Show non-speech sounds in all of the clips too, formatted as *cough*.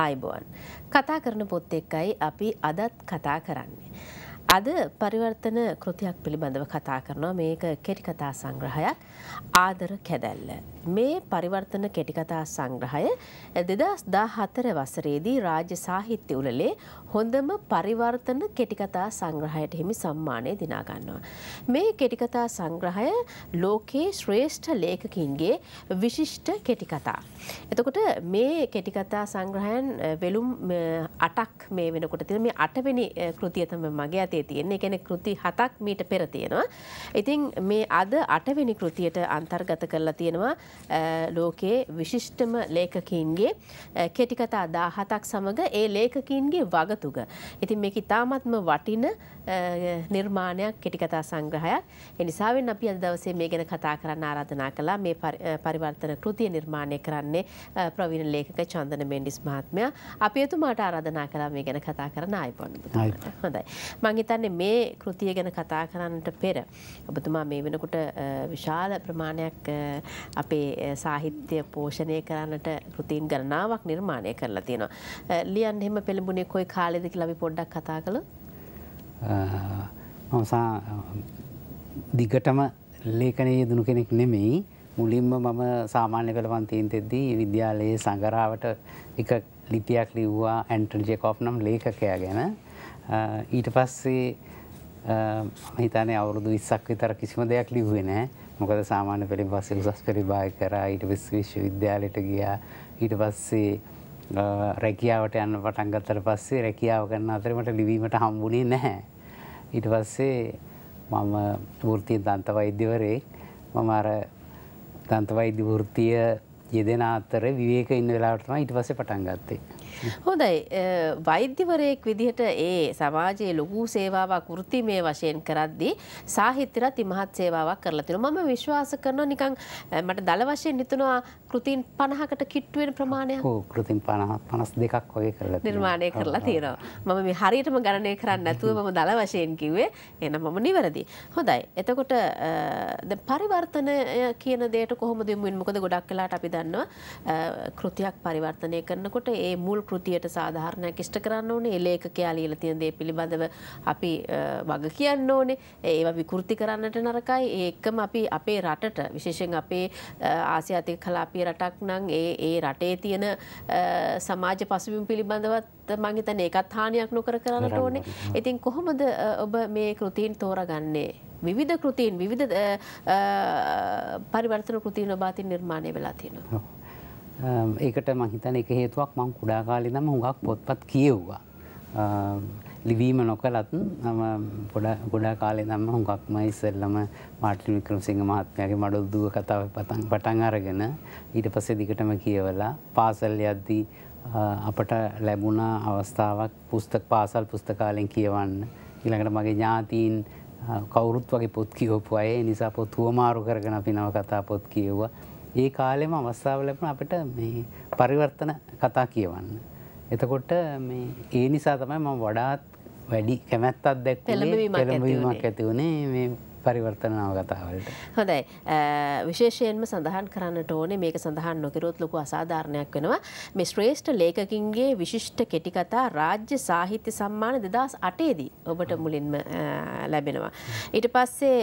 ආයිබෝන්. කතා කරන පොත් එක්කයි අපි අදත් කතා කරන්නේ. අද පරිවර්තන කෘතියක් පිළිබඳව කතා කරනවා මේක කෙටි කතා සංග්‍රහයක් ආදර කැදැල්ල. මේ පරිවර්තන කෙටිකතා සංග්‍රහය දෙදස් දා හතර වසරේදී රාජ්‍ය සාහිත්‍ය උළලේ හොඳම පරිවර්තන කෙටිකතා සංග්‍රහයට හිමි සම්මානය දිනාගන්නවා. මේ කෙටිකතා සංග්‍රහය ලෝකයේ ශ්‍රේෂ්ඨ ලේකකින්ගේ විශිෂ්ට කෙටිකතා. එතකොට මේ කෙටිකතා සංග්‍රහයන් වෙලුම් අටක් මේ වෙනකොට තින මේ අටවෙනි කෘතිය තම මගේ අතේ තියෙන්නේ එකෙන කෘති හතක් මීට පෙර තියෙනවා. ඉතින් මේ අද අටවෙනි කෘතියට අන්තර්ගත කරලා තියෙනවා ලෝකයේ විශිෂ්ටම ලේකකින්ගේ කෙටිකතා දාහතක් සමඟ ඒ ලේකකින්ගේ වගතුග. ඉතින් මේක ඉතාමත්ම වටින නිර්මාණයක් කෙටිකතා සංග්‍රහයක් එනිසාවෙන් අපි අද දවසේ මේ ගැන කතා කරන්න ආරාධනා කළා මේ පරිවර්තන කෘතිය නිර්මාණය කරන්නේ ප්‍රවීණ ලේකක චන්දන මෙන්ඩිස් මහත්මයා අපි එතුමාට ආරාධනා කළා මේ ගැන කතා කරන ආයිපොන් හොඳයි මං හිතන්නේ මේ කෘතිය ගැන කතා කරන්නට පෙර ඔබතුමා මේ වෙනකොට විශාල ප්‍රමාණයක් අපේ ඒ සාහිත්‍ය පෝෂණය කරන්නට කෘතින් ගණනාවක් නිර්මාණය කරලා තියෙනවා. ලියන් එහෙම පෙළඹුණේ කොයි කාලෙද කියලා අපි පොඩ්ඩක් කතා කළොත්. මම දිගටම ලේඛනයේ යෙදුණු කෙනෙක් නෙමෙයි. මුලින්ම මම සාමාන්‍ය පෙළ පන්තියෙන් තෙද්දී විද්‍යාලයේ සංගරාවට එක ලිපියක් ලිව්වා ඇන්ටන් ජේකෝබ් නම් ලේඛකයා ගැන. ඊට පස්සේ මම හිතන්නේ අවුරුදු 20ක් විතර කිසිම දෙයක් ලිව්වේ නැහැ. මොකද සාමාන්‍ය පෙළි පස්සේ උසස් පෙළි භාග කරා ඊට පස්සේ විශ්වවිද්‍යාලයට ගියා ඊට පස්සේ රැකියාවට යන්න පටන් ගත්තට පස්සේ රැකියාව කරන අතරේ මට ලිවීමට හම්බුනේ නැහැ ඊට පස්සේ මම වෘත්තීය දන්ත වෛද්‍යවරයෙක් මම අර දන්ත වෛද්‍ය වෘත්තිය යෙදෙන අතර විවේක ඉන්න වෙලාවට තමයි ඊට පස්සේ පටන් ගත්තේ හොඳයි වෛද්‍යවරයෙක් විදිහට ඒ සමාජයේ ලොකු සේවාවක් වෘතිමය වශයෙන් කරද්දී සාහිත්‍යරත් ඉමහත් සේවාවක් කරලා තියෙනවා. මම විශ්වාස කරනවා නිකන් මට දල වශයෙන් හිතනවා කෘතීන් 50කට කිට්ටු වෙන ප්‍රමාණයක්. ඔව් කෘතීන් 50 52ක් වගේ කරලා නිර්මාණය කරලා තියෙනවා. මම මේ හරියටම ගණනය කරන්නේ නැතුව මම දල වශයෙන් කිව්වේ. එහෙනම් මම නිවැරදි. හොඳයි. එතකොට පරිවර්තනය කියන දේට කොහොමද යොමු වෙන්නේ? මොකද ගොඩක් වෙලාට අපි දන්නවා කෘතියක් පරිවර්තනය කරනකොට ඒ මුල් මුල් කෘතියට සාධාරණයක් ඉෂ්ට කරන්න ඕනේ ඒ ලේඛකයා ලියලා තියෙන දේ පිළිබඳව අපි වග කියන්න ඕනේ ඒවා විකෘති කරන්නට නරකයි ඒකම අපි අපේ රටට විශේෂයෙන් අපේ ආසියාතික කලාපීය රටක් නම් ඒ ඒ රටේ තියෙන සමාජ පසුබිම් පිළිබඳවත් මං හිතන්නේ ඒකත් හානියක් නොකර කරන්නට ඕනේ ඉතින් කොහොමද ඔබ මේ කෘතීන් තෝරගන්නේ විවිධ කෘතිීන් විවිධ පරිවර්තන කෘතිීන් ඔබාතින් නිර්මාණය වෙලා තියෙනවා. ඒකට මහිතන එක හේතුවක් මං කුඩා කාලේ නම් හුඟක් පොත්පත් කියෙව්වා. ලිවීම නොකලත් ගොඩා කාලේ නම් හුඟක්ම ඉස්සෙල්ලම මාර්ටින් වික්‍රමසිංහ මහත්මයාගේ මඩොල්දුව කතාව පටන් පටන් අරගෙන ඊට පස්සේ දිගටම කියවලා පාසල් යද්දී අපට ලැබුණ අවස්ථාවක් පුස්තක පාසල් පුස්තකාලෙන් කියවන්න ඊළඟට මගේ ඥාතීන් කවුරුත් වගේ පොත් කියවපු අය නිසා පොත් හුවමාරු කරගෙන අපි නව කතා පොත් කියවුවා ඒ කාලෙම අවස්ථාව ලැබුණ අපිට මේ පරිවර්තන කතා කියවන්න. එතකොට මේ ඒ නිසා තමයි මම වඩාත් වැඩි කැමැත්තක් දැක්කේ පෙළඹවීමක් ඇති වුණේ මේ පරිවර්තනාව කතාවලට. හොඳයි විශේෂයෙන්ම සඳහන් කරන්නට ඕනේ මේක සඳහන් නොකිරොත් ලොකු අසාධාරණයක් වෙනවා මේ ශ්‍රේෂ්ඨ ලේඛකින්ගේ විශිෂ්ට කෙටි කතා රාජ්‍ය සාහිත්‍ය සම්මාන 2008ේදී ඔබට මුලින්ම ලැබෙනවා. ඊට පස්සේ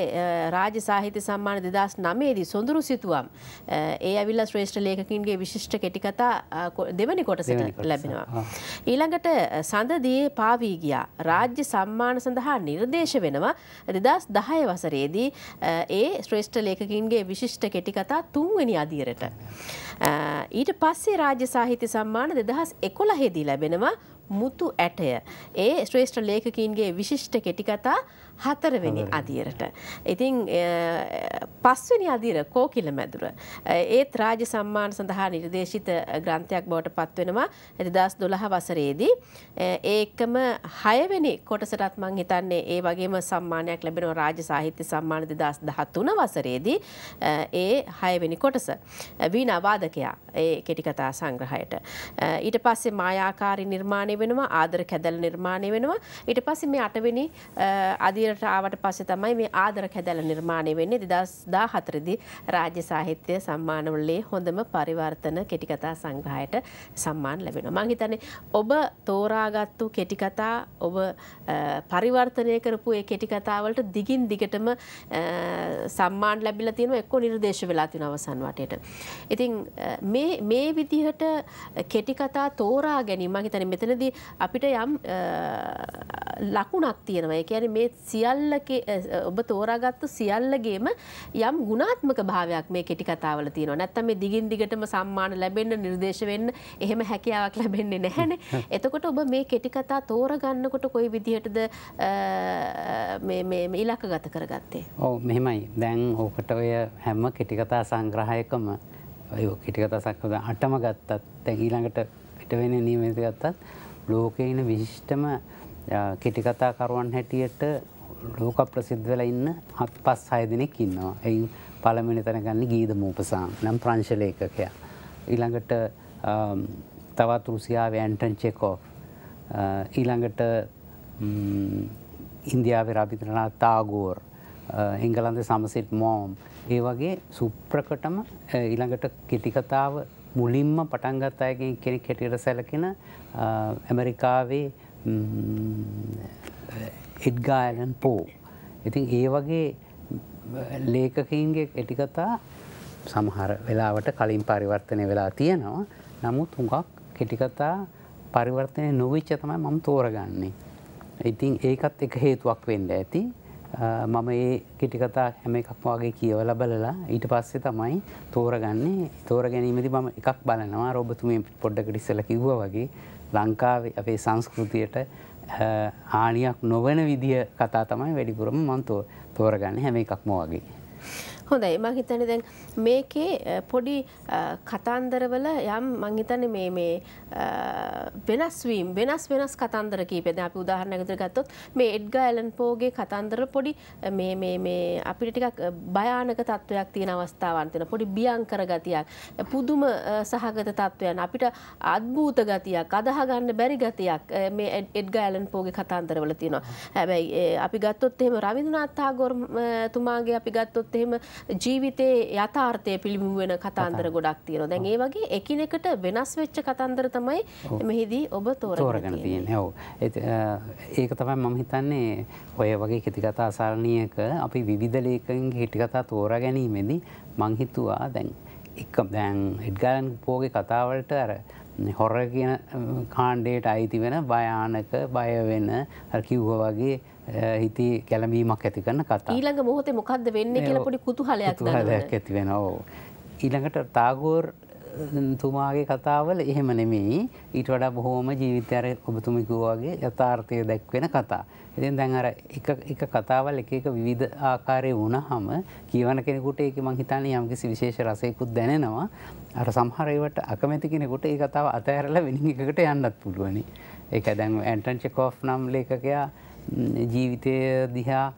රාජ්‍ය සාහිත්‍ය සම්මාන 2009ේදී සොඳුරු සිතුවම් ඒ ඇවිල්ලා ශ්‍රේෂ්ඨ ලේඛකින්ගේ විශිෂ්ට කෙටි කතා දෙවැනි කොටසට ලැබෙනවා. ඊළඟට සඳදී පාවී ගියා රාජ්‍ය සම්මාන සඳහා නිර්දේශ වෙනවා 2010 වසරේ වසරේදී ඒ ශ්‍රේෂ්ඨ ලේකකින්ගේ විශිෂ්ට කෙටිකතා තුන්වැනි අදියරට. ඊට පස්සේ රාජ්‍ය සාහිත්‍ය සම්මාන දෙදහස් එකොළහෙදී ලැබෙනවා මුතු ඇටය. ඒ ශ්‍රේෂ්ඨ ලේකකින්ගේ විශිෂ්ට කෙටිකතා හතරවෙනි අදියරට. ඉතින් පස්වෙනි අදිර කෝකිල මැදුර. ඒත් රාජ සම්මාන සඳහා නිර්දේශිත ග්‍රන්ථයක් බවට පත්වෙනවා ඇති දස් දොළහ වසරේදී. ඒකම හයවෙනි කොටසටත් මං හිතන්නේ ඒ වගේම සම්මානයක් ලැබෙනව රාජ සාහිත්‍ය සම්මානද දස් දහතුන වසරේදී ඒ හයවෙනි කොටස. වීන අවාදකයා ඒ කෙටිකතා සංග්‍රහයට. ඊට පස්සේ මායාකාරි නිර්මාණය වෙනවා ආදර කැදල් නිර්මාණය වෙනවා ඊට පස්සේ මේ අටවෙනි අදිය ඉදිරියට ආවට පස්සේ තමයි මේ ආදර කැදැල නිර්මාණය වෙන්නේ 2014 දී රාජ්‍ය සාහිත්‍ය සම්මානවලේ හොඳම පරිවර්තන කෙටිකතා සංග්‍රහයට සම්මාන ලැබෙනවා. මං හිතන්නේ ඔබ තෝරාගත්තු කෙටිකතා ඔබ පරිවර්තනය කරපු ඒ කෙටිකතාවලට දිගින් දිගටම සම්මාන ලැබිලා තියෙනවා එක්කෝ නිර්දේශ වෙලා තියෙන අවසන් වටේට. ඉතින් මේ මේ විදිහට කෙටිකතා තෝරා ගැනීම මං හිතන්නේ මෙතනදී අපිට යම් ලකුණක් තියෙනවා. ඒ කියන්නේ මේ සියල්ලගේ ඔබ තෝරාගත්තු සියල්ලගේම යම් ගුණාත්මක භාවයක් මේ කෙටි කතාවල තියෙනවා. නැත්තම් මේ දිගින් දිගටම සම්මාන ලැබෙන්න නිර්දේශ වෙන්න එහෙම හැකියාවක් ලැබෙන්නේ නැහැනේ. *laughs* එතකොට ඔබ මේ කෙටි කතා තෝරගන්නකොට කොයි විදිහටද මේ ඉලක්කගත කරගත්තේ? ඔව් මෙහෙමයි. දැන් ඕකට ඔය හැම කෙටි කතා සංග්‍රහයකම ඔය කෙටි කතා සංග්‍රහ අටම ගත්තත් දැන් ඊළඟට පිටවෙන නියමිත ගත්තත් ලෝකේ ඉන විශිෂ්ටම කෙටිකතාකරුවන් හැටියට ලෝක ප්‍රසිද්ධ වෙලා ඉන්න හත් පස් හය දෙනෙක් ඉන්නවා. එයින් පළවෙනි තැන ගන්න ගීත මූපසාම් නම් ප්‍රංශ ලේඛකයා. ඊළඟට තවත් රුසියාවේ ඇන්ටන් චෙකෝෆ්. ඊළඟට ඉන්දියාවේ රබීන්ද්‍රනාථ tagore එංගලන්තේ සමසෙට් මෝම් ඒ වගේ සුප්‍රකටම ඊළඟට කෙටි කතාව මුලින්ම පටන් ගත් අයගෙන් කෙනෙක් හැටියට සැලකෙන ඇමරිකාවේ එඩ්ගා ඇලන් පෝ. ඉතින් ඒ වගේ ලේකකින්ගේ කෙටිකතා සමහර වෙලාවට කලින් පරිවර්තනය වෙලා තියෙනවා නමුත් හුඟක් කෙටිකතා පරිවර්තනය නොවිච්ච තමයි මම තෝරගන්නේ. ඉතින් ඒකත් එක හේතුවක් වෙන්න ඇති. මම ඒ කෙටිකතා හැම එකක් වගේ කියවල බලලා ඊට පස්සේ තමයි තෝරගන්නේ තෝර ගැනීමදි මම එකක් බලනවා රෝබතුමිය පොඩ්ඩකට ඉස්සල කිව්ව වගේ ලංකාවේ අපේ සංස්කෘතියට හානියක් නොවන විදිහ කතා තමයි වැඩිපුරම මන්තෝ තෝරගන්න හැම එකක්ම වගේ. හොඳයි මං හිතන්නේ දැන් මේකේ පොඩි කතන්දරවල යම් මං හිතන්නේ මේ මේ වෙනස් වීම වෙනස් වෙනස් කතන්දර කීප දැන් අපි උදාහරණයක් විදිහට ගත්තොත් මේ එඩ්ගා ඇලන් පෝගේ කතන්දර පොඩි මේ මේ මේ අපිට ටිකක් භයානක තත්වයක් තියෙන අවස්ථාවන් තියෙනවා පොඩි බියංකර ගතියක් පුදුම සහගත තත්වයන් අපිට අද්භූත ගතියක් අදහ ගන්න බැරි ගතියක් මේ එඩ්ගා ඇලන් පෝගේ කතන්දරවල තියෙනවා හැබැයි අපි ගත්තොත් එහෙම රවින්ද්‍රනාත් tagore තුමාගේ අපි ගත්තොත් එහෙම ජීවිතයේ යථාර්ථය පිළිබිඹු වෙන කතන්දර ගොඩක් තියෙනවා. දැන් ඒ වගේ එකිනෙකට වෙනස් වෙච්ච කතන්දර තමයි මෙහිදී ඔබ තෝරගෙන තියෙන්නේ. ඔව්. ඒක තමයි මම හිතන්නේ ඔය වගේ කෙටිකතා සරණියක අපි විවිධ ලේඛකන්ගේ කෙටිකතා තෝරා ගැනීමේදී මං හිතුවා දැන් එක දැන් එඩ්ගාලන් පෝගේ කතාවලට අර හොර කියන කාණ්ඩයට අයිති වෙන භයානක බය වෙන අර කිව්ව වගේ හිති කැලඹීමක් ඇති කරන කතා ඊළඟ මොහොතේ මොකක්ද වෙන්නේ කියලා පොඩි කුතුහලයක් කුතුහලයක් ඇති වෙනවා ඊළඟට ටාගෝර් තුමාගේ කතාවල එහෙම නෙමෙයි ඊට වඩා බොහෝම ජීවිතය අර ඔබතුමි කිව්වාගේ යථාර්ථය දැක්වෙන කතා. ඉතින් දැන් අර එක එක කතාවල් එක එක විවිධ ආකාරයේ වුණාම කියවන කෙනෙකුට ඒක මං හිතන්නේ යම්කිසි විශේෂ රසයකුත් දැනෙනවා. අර සමහර ඒවට අකමැති කෙනෙකුට ඒ කතාව අතහැරලා වෙනින් එකකට යන්නත් පුළුවනි. ඒක දැන් ඇන්ටන් චෙකෝෆ් නම් ලේඛකයා ජීවිතය දිහා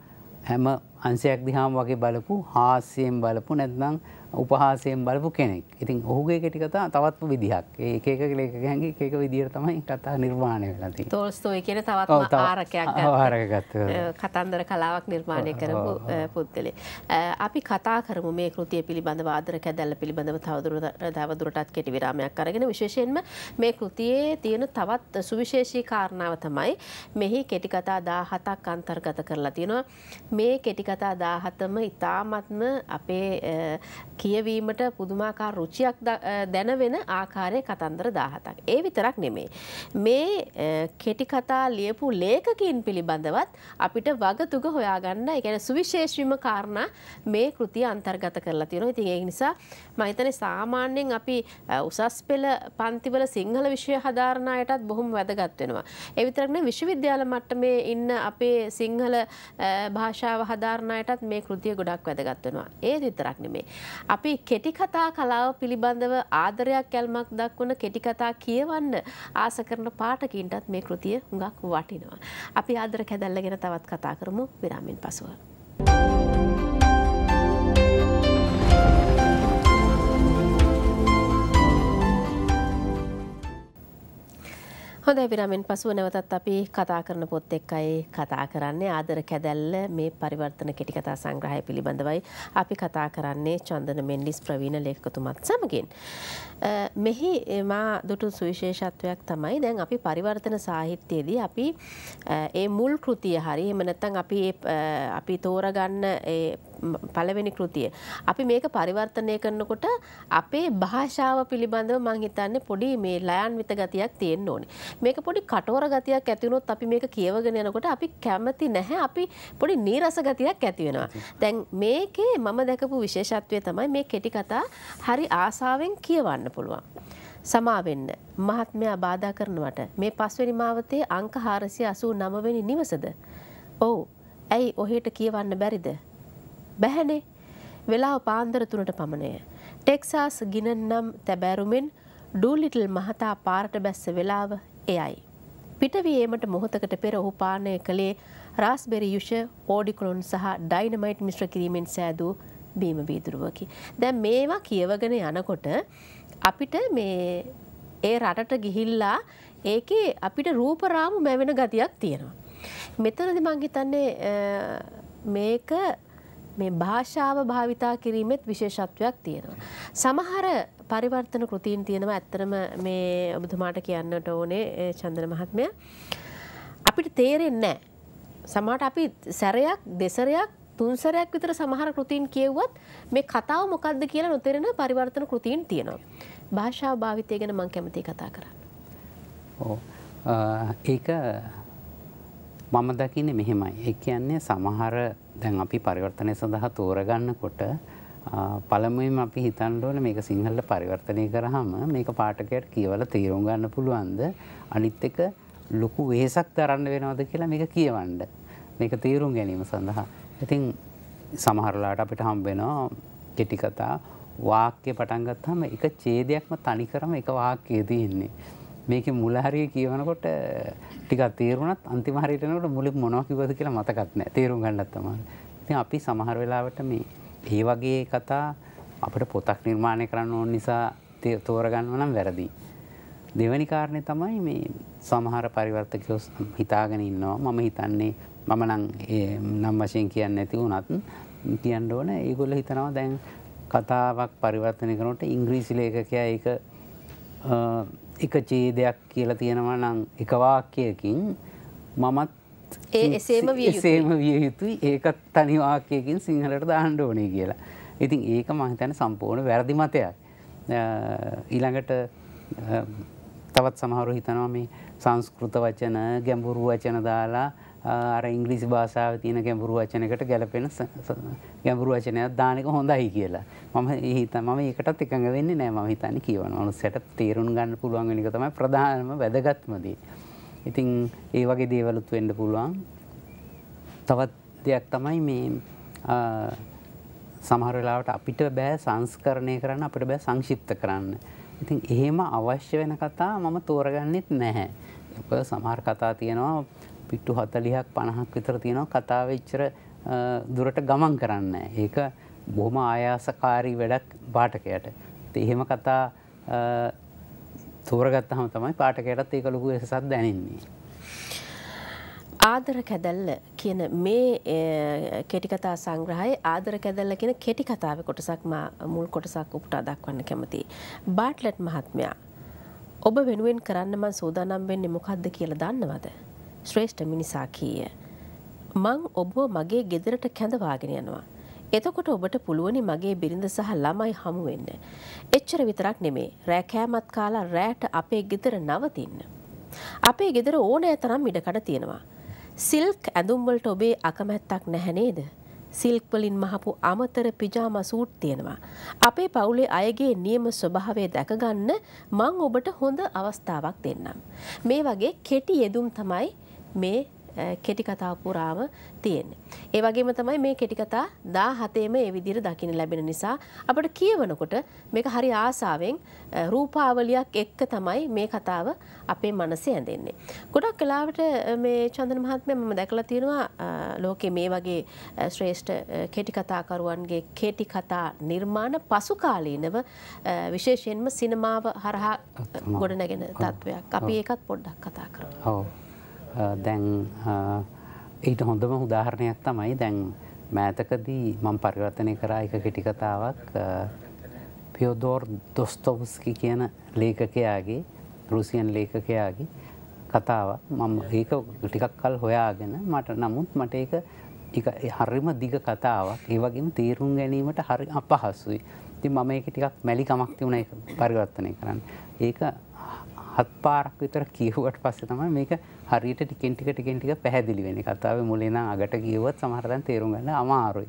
හැම අංශයක් දිහාම වගේ බලපු හාස්‍යයෙන් බලපු නැත්නම් උපහාසයෙන් බලපු කෙනෙක්. ඉතින් ඔහුගේ කෙටි කතා තවත් විදිහක්. ඒ එක එක ලේඛකයන්ගේ එක එක විදිහට තමයි කතා නිර්මාණය වෙලා තියෙන්නේ. තෝල්ස්තෝයි කියන තවත් ආරකයක් ආරකගත කතන්දර කලාවක් නිර්මාණය කරපු පුද්ගලෙ. අපි කතා කරමු මේ කෘතිය පිළිබඳව ආදර කැදැල්ල පිළිබඳව තවදුරටත් කෙටි විරාමයක් අරගෙන විශේෂයෙන්ම මේ කෘතියේ තියෙන තවත් සුවිශේෂී කාරණාව තමයි මෙහි කෙටි කතා 17ක් අන්තර්ගත කරලා තියෙනවා. මේ කෙටි කතා දාහතම ඉතාමත්ම අපේ කියවීමට පුදුමාකා රුචියක් දැනවෙන ආකාරය කතන්දර දාහතක්. ඒ විතරක් නෙමේ. මේ කෙටිකතා ලියපු ලේකකින් පිළිබඳවත් අපිට වගතුග හොයාගන්න එකැන සුවිශේෂ්‍රීම කාරණ මේ කෘතිය අන්තර්ගත කරලා තියෙන ඉතින් ඒ නිසා මහිතන සාමාන්‍යයෙන් අපි උසස් පෙළ පන්තිවල සිංහල විෂය හදාරණයටත් බොහොම වැදගත් වෙනවා. එවිතරක්න විශ්වවිද්‍යාල මට්ටමේ ඉන්න අපේ සිංහල භාෂාව හදාර සාධාරණයටත් මේ කෘතිය ගොඩක් වැදගත් වෙනවා. ඒ විතරක් නෙමේ. අපි කෙටි කතා කලාව පිළිබඳව ආදරයක් ඇල්මක් දක්වන කෙටි කතා කියවන්න ආස කරන පාඨකීන්ටත් මේ කෘතිය හුඟක් වටිනවා. අපි ආදර කැදල්ලගෙන තවත් කතා කරමු විරාමෙන් පසුව. Thank you. හොඳ විරමෙන් පසුව නැවතත් අපි කතා කරන පොත් එක්කයි කතා කරන්නේ ආදර කැදැල්ල මේ පරිවර්තන කෙටි කතා සංග්‍රහය පිළිබඳවයි අපි කතා කරන්නේ චන්දන මෙන්ඩිස් ප්‍රවීණ ලේකතුමත් සමගින්. මෙහි මා දුටු සුවිශේෂත්වයක් තමයි දැන් අපි පරිවර්තන සාහිත්‍යයේදී අපි ඒ මුල් කෘතිය හරි එමනත්තන් අපි අපි තෝරගන්න පළවෙනි කෘතිය. අපි මේක පරිවර්තනය කරනකොට අපේ භාෂාව පිළිබඳව මං හිතන්නේ පොඩි මේ ලයන්විත ගතියක් තියෙන්න ඕනේ. මේක පොඩි කටෝර ගතියක් ඇති වුණොත් අපි මේක කියවගෙන යනකොට අපි කැමති නැහැ. අපි පොඩි නීරස ගතියක් ඇති වෙනවා. දැන් මේකේ මම දැකපු විශේෂත්වය තමයි මේ කෙටි කතා හරි ආසාවෙන් කියවන්න පුළුවන්. සමාවෙන්න මහත්මයා බාධා කරනවට මේ පස්වැනි මාවතේ අංක හාරසිය අසූ නමවෙනි නිවසද. ඔවු ඇයි ඔහේට කියවන්න බැරිද බැහැනේ. වෙලාව පාන්දර තුනට පමණය. ටෙක්සාස් ගිනන්නම් තැබැරුමෙන් ඩූලිටල් මහතා පාරට බැස්ස වෙලාව එයයි. පිටවීමට මොහොතකට පෙර ඔහු පානය කළේ රාස්බෙරි යුෂ ඕඩිකුලොන් සහ ඩයිනමයිට් මිශ්‍ර කිරීමෙන් සෑදූ බීම වීදුරුවකි. දැන් මේවා කියවගෙන යනකොට අපිට මේ ඒ රටට ගිහිල්ලා ඒකේ අපිට රූපරාමු මැවෙන ගතියක් තියෙනවා. මෙතනදි මංහිතන්නේ මේක මේ භාෂාව භාවිතා කිරීමෙත් විශේෂත්වයක් තියෙනවා. සමහර පරිවර්තන කෘතිීන් තියෙනවා ඇත්තරම මේ ඔබතුමාට කියන්නට ඕනේ චන්දන මහත්මය. අපිට තේරෙන්නේ නෑ. සමහට අපි සැරයක් දෙසරයක් තුන්සරයක් විතර සමහර කෘතින් කියව්වත් මේ කතාව මොකක්ද කියලා නොතෙරෙන පරිවර්තන කෘතින් තියෙනවා. භාෂාව භාවිතය ගැන මං කැමති කතා කරන්න. ඒක මම දකින්නේ මෙහෙමයි. ඒ කියන්නේ සමහර දැන් අපි පරිවර්තනය සඳහා තෝරගන්නකොට පළමුවෙන් අපි හිතන්න ඕනේ මේක සිංහලට පරිවර්තනය කරාම මේක පාඨකයට කියවලා තීරුම් ගන්න පුළුවන්ද? අනිත් එක ලොකු වෙහසක් දරන්න වෙනවද කියලා මේක කියවන්න. මේක තීරුම් ගැනීම සඳහා. ඉතින් සමහරලාට අපිට හම්බෙනවා කෙටි කතා වාක්‍ය පටන් ගත්තාම එක ඡේදයක්ම තනි කරම එක වාක්‍යය තියෙන්නේ. මේක මුලහරිය කියවනකොට ටිකක් තේරුණත් අන්තිම හරියටනකොට මුලින් මොනවා කිව්වද කියලා මතකත් නැහැ. තේරුම් ගන්නත් තමයි. ඉතින් අපි සමහර වෙලාවට මේ ඒ වගේ කතා අපිට පොතක් නිර්මාණය කරන්න ඕන නිසා තෝරගන්නව නම් වැරදි. දෙවැනි කාරණේ තමයි මේ සමහර පරිවර්තකයෝ හිතාගෙන ඉන්නවා. මම හිතන්නේ මම නම් නම් වශයෙන් කියන්නේ නැති වුණත් කියන්න ඕන ඒගොල්ල හිතනවා දැන් කතාවක් පරිවර්තනය කරනකොට ඉංග්‍රීසි ලේඛකයා ඒක එක චේදයක් කියලා තියෙනවා නම් එක වාක්‍යයකින් මමත් ඒ එසේම එසේම විය යුතුයි ඒකත් තනි වාක්‍යයකින් සිංහලට දාන්න ඕනේ කියලා. ඉතින් ඒක මම හිතන්නේ සම්පූර්ණ වැරදි මතයක්. ඊළඟට තවත් සමහරව හිතනවා මේ සංස්කෘත වචන ගැඹුරු වචන දාලා අර ඉංග්‍රීසි භාෂාව තියෙන ගැඹුරු වචනයකට ගැලපෙන ගැඹුරු වචනයක් දාන එක හොඳයි කියලා. මම හිත මම ඒකටත් එකඟ වෙන්නේ නැහැ මම හිතන්නේ කියවන. මනුස්සයට තේරුම් ගන්න පුළුවන් වෙන එක තමයි ප්‍රධානම වැදගත්ම දේ. ඉතින් ඒ වගේ දේවලුත් වෙන්න පුළුවන්. තවත් දෙයක් තමයි මේ සමහර වෙලාවට අපිට බෑ සංස්කරණය කරන්න අපිට බෑ සංක්ෂිප්ත කරන්න. ඉතින් එහෙම අවශ්‍ය වෙන කතා මම තෝරගන්නෙත් නැහැ. ඔය සමහර කතා තියෙනවා පිට්ටු හතලිහක් පණහක් විතර තියෙනවා කතාවච්චර දුරට ගමන් කරන්න. ඒක බොහොම ආයාසකාරී වැඩක් පාටකයට. එහෙම කතා තෝරගත්තහම තමයි පාටකයටත් ඒක ලොකු එසත් දැනෙන්නේ. ආදර කැදැල්ල කියන මේ කෙටිකතා සංග්‍රහයි ආදර කැදැල්ල කියෙන කෙටි කතාව කොටසක් මුල් කොටසක් උපටා දක්වන්න කැමති. බාට්ලට් මහත්මයා. ඔබ වෙනුවෙන් කරන්න මන් සූදානම් වෙන්නේ මොකක්ද කියලා දන්නවද. ශ්‍රේෂ්ඨ මිනිසා කීය. මං ඔබුව මගේ ගෙදරට කැඳවාගෙන යනවා. එතකොට ඔබට පුළුවනි මගේ බිරිඳ සහ ළමයි හමුවෙන්න. එච්චර විතරක් නෙමේ රෑකෑමත් කාලා රෑට අපේ ගෙදර නවතින්න. අපේ ගෙදර ඕනෑ තරම් ඉඩකඩ තියෙනවා. සිල්ක් ඇඳුම්වලට ඔබේ අකමැත්තක් නැහැනේද. සිල්ක්වලින් මහපු අමතර පිජාම සූට් තියෙනවා. අපේ පවුලේ අයගේ නියම ස්වභාවය දැකගන්න මං ඔබට හොඳ අවස්ථාවක් දෙන්නම්. මේ වගේ කෙටි යෙදුම් තමයි මේ කෙටි කතා පුරාම තියෙන්නේ. ඒ වගේම තමයි මේ කෙටි කතා 17ෙම ඒ විදිහට දකින්න ලැබෙන නිසා අපිට කියවනකොට මේක හරි ආසාවෙන් රූපාවලියක් එක්ක තමයි මේ කතාව අපේ මනසේ ඇඳෙන්නේ. ගොඩක් වෙලාවට මේ චන්දන මහත්මයා මම දැකලා තියෙනවා ලෝකේ මේ වගේ ශ්‍රේෂ්ඨ කෙටි කතාකරුවන්ගේ කෙටි කතා නිර්මාණ පසු කාලීනව විශේෂයෙන්ම සිනමාව හරහා ගොඩනැගෙන තත්වයක්. අපි ඒකත් පොඩ්ඩක් කතා කරමු. ඔව්. දැන් ඊට හොඳම උදාහරණයක් තමයි දැන් මෑතකදී මං පරිවර්තනය කරා එක කෙටිකතාවක් පියෝදෝර් දොස්තොවස්කි කියන ලේකකයාගේ රුසියන් ලේකකයාගේ කතාව මම ඒක ටිකක් කල් හොයාගෙන මට නමුත් මට ඒක හරිම දිග කතාවක් ඒවගේම තේරුම් ගැනීමට හරි අපහසුයි ති මම ඒක ටිකක් මැලිකමක් තිවුණ පරිවර්තනය කරන්න ඒක හත් පාරක් විතර කියවට පස්ස තමයි මේක හරියට ටිකෙන්ටික ටිකෙන්ටික පැහැදිලි වෙන කතාව මුලේනම් අගට කියවත් සමහරතන් තේරුම්ගන්න අමාරුයි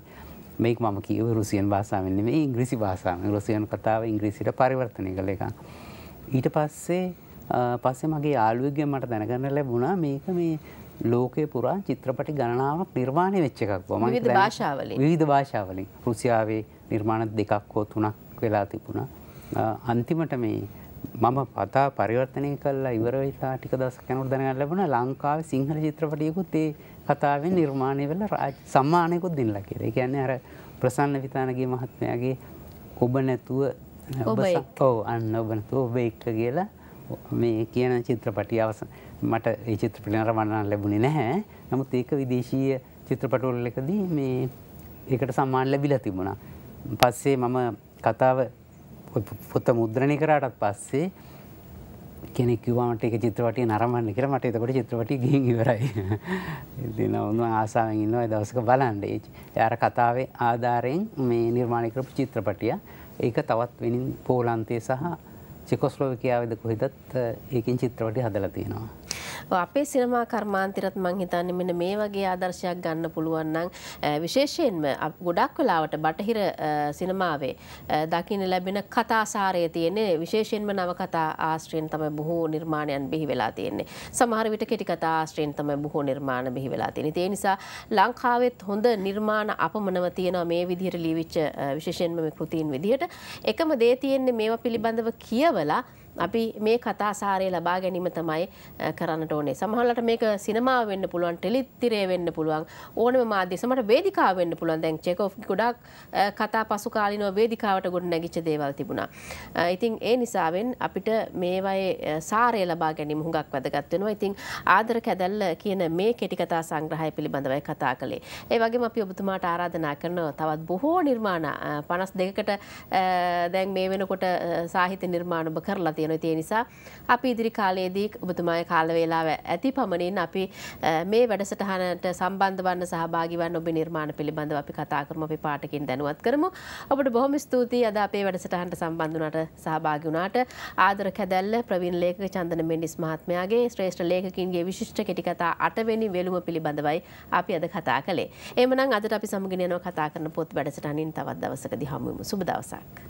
මේක මම කියව රුසියන් භාසාාවෙන්න්නේ මේ ඉංග්‍රිසි භාසාාව රුසියන් කතාව ඉංග්‍රීසිට පරිවර්තනය කළ එක. ඊට පස්සේ පස්සේ මගේ යාලුවගෙන් මට දැනගන්න ලැබුණා මේක මේ ලෝකය පුරා චිත්‍රපටි ගණනාවක් නිර්මාණය වෙච්ච එකක් ම භාෂාවල විධ භාෂාවලින් රුසියාවේ නිර්මාණ දෙකක් හෝ තුනක් වෙලා තිබුණා අන්තිමට මේ මම පතා පරිවර්තනය කල්ලා ඉවරවෙලා ටික දස කැනුට දැනගන්න ලැබුණ ලංකාව සිංහල චිත්‍රපටියකුත් ඒ කතාවෙන් නිර්මාණය වෙල සම්මානයකුත් දෙන්නලා කියර කියන්නේ අර ප්‍රසන්න විතානගේ මහත්මයාගේ ඔබ නැතුව ඔව අන්න ඔබනතු ඔබ එක්ක කියලා මේ කියන චිත්‍රපටිය අවස මට ඒ චිත්‍රපටින රමණන්න ලැබුණේ නැහැ නමුත් ඒක විදේශීය චිත්‍රපටවල් එකදී මේ ඒකට සම්මාන ලැබිලා තිබුණා පස්සේ මම කතාව පොත මුද්‍රණය කරාටත් පස්සේ කෙනෙක් කිව්වාමට එක චිත්‍රපටිය නරඹන්න කියලා මට එතකොට චිත්‍රපටිය ගිහින් ඉවරයි. *laughs* ඉතින් ඔන්න ආසාවෙන් ඉන්නවා ඒ දවසක බලන්න. ඒ අර කතාවේ ආධාරයෙන් මේ නිර්මාණය කරපු චිත්‍රපටිය. ඒක තවත් වෙනින් පෝලන්තයේ සහ චෙකොස්ලෝවිකියාවේද කොහෙදත් ඒකෙන් චිත්‍රපටි හදලා තියෙනවා. අපේ සිනමා කර්මාන්තයටත් මං හිතන්නේ මෙන්න මේ වගේ ආදර්ශයක් ගන්න පුළුවන් නම් විශේෂයෙන්ම ගොඩක් වෙලාවට බටහිර සිනමාවේ දකින්න ලැබෙන කතාසාරය තියෙන්නේ විශේෂයෙන්ම නවකතා ආශ්‍රයෙන් තමයි බොහෝ නිර්මාණයන් බිහි වෙලා තියෙන්නේ. සමහර විට කෙටි කතා ආශ්‍රයෙන් තමයි බොහෝ නිර්මාණ බිහි වෙලා තියෙන්නේ. ඒ නිසා ලංකාවෙත් හොඳ නිර්මාණ අපමණව තියෙනවා මේ විදිහට ලියවිච්ච විශේෂයෙන්ම මේ කෘතීන් විදිහට. එකම දේ තියෙන්නේ මේවා පිළිබඳව කියවලා අපි මේ කතාසාරය ලබා ගැනීම තමයි කරන්නට ඕනේ. සමහරවිට මේක සිනමාව වෙන්න පුළුවන්, ටෙලිතිරය වෙන්න පුළුවන්, ඕනම මාධ්‍ය සමහර වේදිකාව වෙන්න පුළුවන්. දැන් චෙකෝෆ් ගොඩක් කතා පසු කාලිනව වේදිකාවට ගොඩ නැගිච්ච දේවල් තිබුණා. ඉතින් ඒ නිසාවෙන් අපිට මේවයේ සාරය ලබා ගැනීම හුඟක් වැදගත් වෙනවා. ඉතින් ආදර කැදල්ල කියන මේ කෙටි කතා සංග්‍රහය පිළිබඳවයි කතා කළේ. ඒ වගේම අපි ඔබතුමාට ආරාධනා කරනවා තවත් බොහෝ නිර්මාණ 52කට දැන් මේ වෙනකොට සාහිත්‍ය නිර්මාණ ඔබ කරලා තියෙන තිය නිසා අපි ඉදිරි කාලයේදී ඔබතුමාය කාලවේලා ඇති පමණින් අපි මේ වැඩසටහනට සම්බන්ධ වන්න සහභාගිවන් ඔබ නිර්මාණ පිළිබඳව අපි කතා කරම අපි පාටකින් දැනුවත් කරමු ඔබට බොහොම ස්තුතියි අද අපේ වැඩසටහන්ට සම්බන්ධනට සහභාගිුණාට ආදර කැදැල්ල ප්‍රවින් ලේක චන්දන මෙන්ඩිස් මහත්මයාගේ ශ්‍රේෂ්ඨ ලේකින්ගේ විශිෂ්ට කෙටිකතා අටවැනි වෙළුම පිළිබඳවයි අපි අද කතා කළේ එමනම් අදට අපි සමගෙනයනව කතා කරන පොත් වැඩසටනින් තවත් දවසකදි හමුවම සුබ දවසක්.